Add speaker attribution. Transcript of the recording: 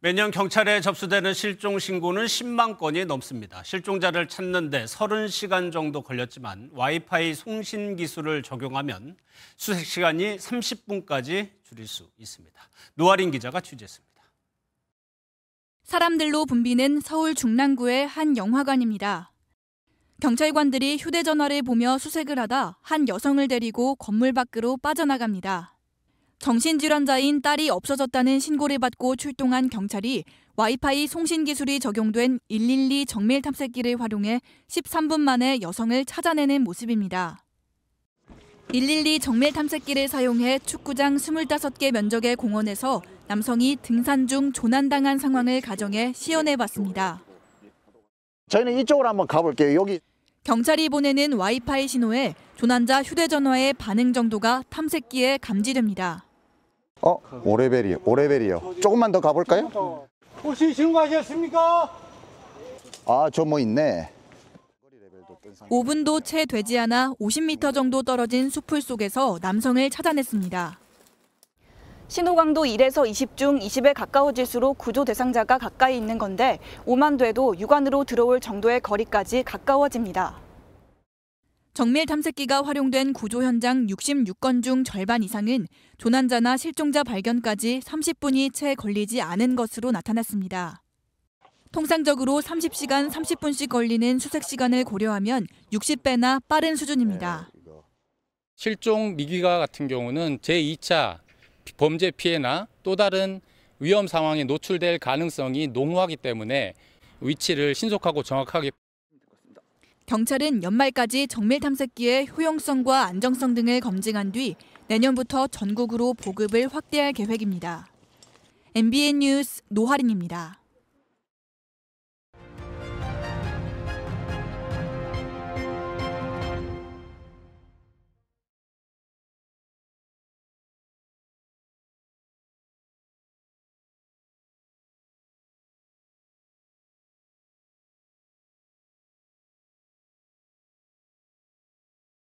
Speaker 1: 매년 경찰에 접수되는 실종 신고는 10만 건이 넘습니다. 실종자를 찾는데 30시간 정도 걸렸지만 와이파이 송신 기술을 적용하면 수색 시간이 30분까지 줄일 수 있습니다. 노아린 기자가 취재했습니다. 사람들로 붐비는 서울 중랑구의 한 영화관입니다. 경찰관들이 휴대전화를 보며 수색을 하다 한 여성을 데리고 건물 밖으로 빠져나갑니다. 정신질환자인 딸이 없어졌다는 신고를 받고 출동한 경찰이 와이파이 송신 기술이 적용된 112 정밀 탐색기를 활용해 13분 만에 여성을 찾아내는 모습입니다. 112 정밀 탐색기를 사용해 축구장 25개 면적의 공원에서 남성이 등산 중 조난당한 상황을 가정해 시연해 봤습니다. 저희는 이쪽으로 한번 가볼게요. 여기 경찰이 보내는 와이파이 신호에 조난자 휴대전화의 반응 정도가 탐색기에 감지됩니다. 어? 5레벨이요 5레벨이요 조금만 더 가볼까요? 혹시 지금 가셨습니까? 아저 뭐 있네 5분도 채 되지 않아 50m 정도 떨어진 수풀 속에서 남성을 찾아냈습니다. 신호강도 1에서 20 중 20에 가까워질수록 구조 대상자가 가까이 있는 건데 오만 돼도 육안으로 들어올 정도의 거리까지 가까워집니다. 정밀 탐색기가 활용된 구조 현장 66건 중 절반 이상은 조난자나 실종자 발견까지 30분이 채 걸리지 않은 것으로 나타났습니다. 통상적으로 30시간 30분씩 걸리는 수색 시간을 고려하면 60배나 빠른 수준입니다. 네, 실종 미기가 같은 경우는 제2차 범죄 피해나 또 다른 위험 상황에 노출될 가능성이 농후하기 때문에 위치를 신속하고 정확하게 경찰은 연말까지 정밀 탐색기의 효용성과 안정성 등을 검증한 뒤 내년부터 전국으로 보급을 확대할 계획입니다. MBN 뉴스 노하린입니다.